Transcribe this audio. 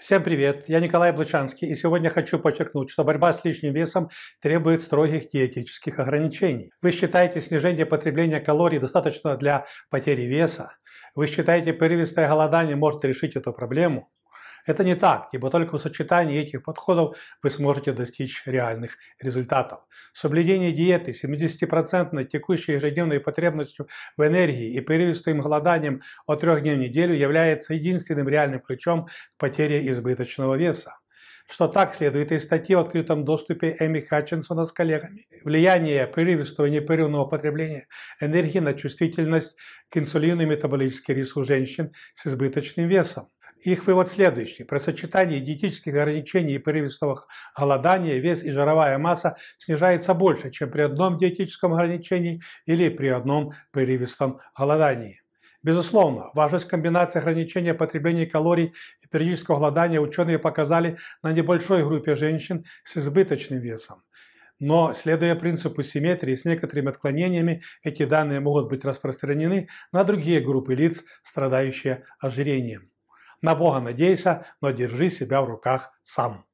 Всем привет, я Николай Блучанский, и сегодня хочу подчеркнуть, что борьба с лишним весом требует строгих диетических ограничений. Вы считаете снижение потребления калорий достаточно для потери веса? Вы считаете, прерывистое голодание может решить эту проблему? Это не так, ибо только в сочетании этих подходов вы сможете достичь реальных результатов. Соблюдение диеты 70% текущей ежедневной потребностью в энергии и периодистым голоданием от 3 дней в неделю является единственным реальным ключом к потере избыточного веса что так следует из статьи в открытом доступе Эми Хатчинсона с коллегами. Влияние прерывистого и непрерывного потребления энергии на чувствительность к инсулину и метаболический риск у женщин с избыточным весом. Их вывод следующий. При сочетании диетических ограничений и прерывистого голодания вес и жировая масса снижается больше, чем при одном диетическом ограничении или при одном прерывистом голодании. Безусловно, важность комбинации ограничения потребления калорий и периодического голодания ученые показали на небольшой группе женщин с избыточным весом. Но, следуя принципу симметрии с некоторыми отклонениями, эти данные могут быть распространены на другие группы лиц, страдающие ожирением. На Бога надейся, но держи себя в руках сам.